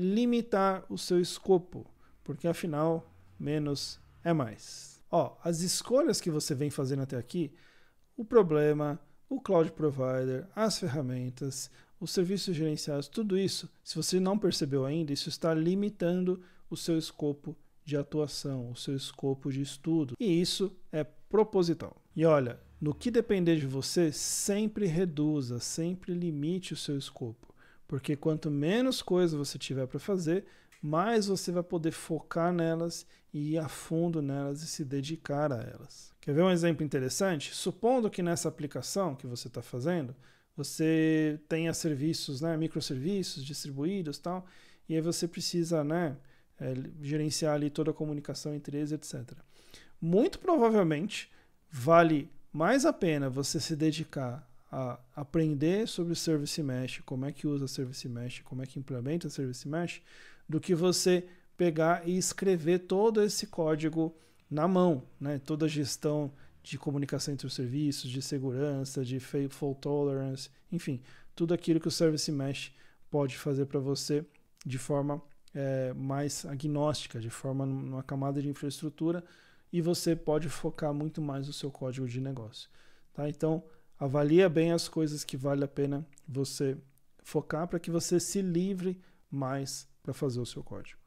limitar o seu escopo, porque afinal, menos é mais. Ó, as escolhas que você vem fazendo até aqui, o problema, o cloud provider, as ferramentas, os serviços gerenciados, tudo isso, se você não percebeu ainda, isso está limitando o seu escopo de atuação, o seu escopo de estudo. E isso é proposital. E olha, no que depender de você, sempre reduza, sempre limite o seu escopo. Porque quanto menos coisas você tiver para fazer, mais você vai poder focar nelas e ir a fundo nelas e se dedicar a elas. Quer ver um exemplo interessante? Supondo que nessa aplicação que você está fazendo, você tenha serviços, né, microserviços distribuídos tal, e aí você precisa né, é, gerenciar ali toda a comunicação entre eles, etc. Muito provavelmente vale mais a pena você se dedicar a aprender sobre Service Mesh, como é que usa Service Mesh, como é que implementa Service Mesh, do que você pegar e escrever todo esse código na mão, né? toda a gestão de comunicação entre os serviços, de segurança, de fault tolerance, enfim, tudo aquilo que o Service Mesh pode fazer para você de forma é, mais agnóstica, de forma numa camada de infraestrutura, e você pode focar muito mais no seu código de negócio. Tá? Então, Avalia bem as coisas que vale a pena você focar para que você se livre mais para fazer o seu código.